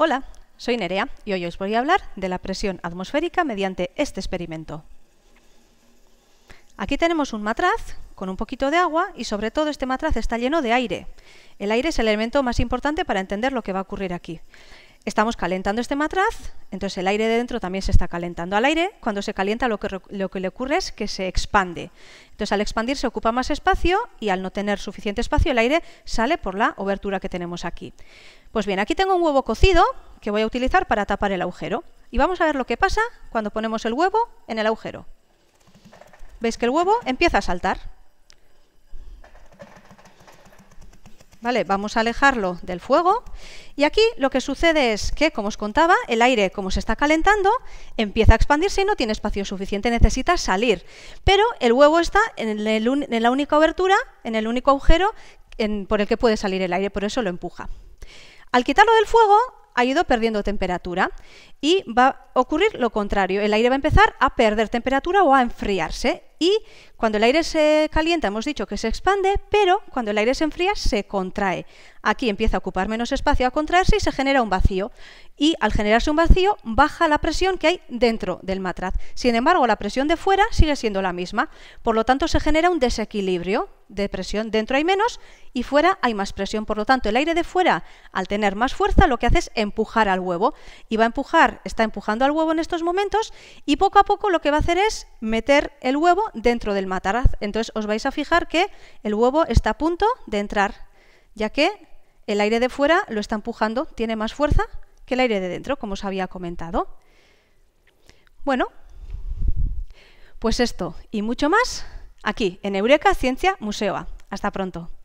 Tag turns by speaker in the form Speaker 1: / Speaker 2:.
Speaker 1: Hola, soy Nerea y hoy os voy a hablar de la presión atmosférica mediante este experimento. Aquí tenemos un matraz con un poquito de agua y sobre todo este matraz está lleno de aire. El aire es el elemento más importante para entender lo que va a ocurrir aquí estamos calentando este matraz, entonces el aire de dentro también se está calentando. Al aire, cuando se calienta, lo que, lo que, le ocurre es que se expande. Entonces, al expandir se ocupa más espacio y al no tener suficiente espacio, el aire sale por la obertura que tenemos aquí. Pues bien, aquí tengo un huevo cocido que voy a utilizar para tapar el agujero. Y vamos a ver lo que pasa cuando ponemos el huevo en el agujero. ¿Veis que el huevo empieza a saltar? ¿Vale? Vamos a alejarlo del fuego y aquí lo que sucede es que, como os contaba, el aire, como se está calentando, empieza a expandirse y no tiene espacio suficiente, necesita salir. Pero el huevo está en, la única abertura, en el único agujero por el que puede salir el aire, por eso lo empuja. Al quitarlo del fuego, ha ido perdiendo temperatura y va a ocurrir lo contrario. El aire va a empezar a perder temperatura o a enfriarse y cuando el aire se calienta hemos dicho que se expande, pero cuando el aire se enfría se contrae. Aquí empieza a ocupar menos espacio, a contraerse y se genera un vacío. Y al generarse un vacío baja la presión que hay dentro del matraz. Sin embargo, la presión de fuera sigue siendo la misma. Por lo tanto, se genera un desequilibrio de presión. Dentro hay menos y fuera hay más presión. Por lo tanto, el aire de fuera, al tener más fuerza, lo que hace es empujar al huevo. Y va a empujar, está empujando al huevo en estos momentos y poco a poco lo que va a hacer es meter el huevo dentro del mataraz. Entonces os vais a fijar que el huevo está a punto de entrar, ya que el aire de fuera lo está empujando, tiene más fuerza que el aire de dentro, como os había comentado. Bueno, pues esto y mucho más aquí en Eureka Ciencia Museo Hasta pronto.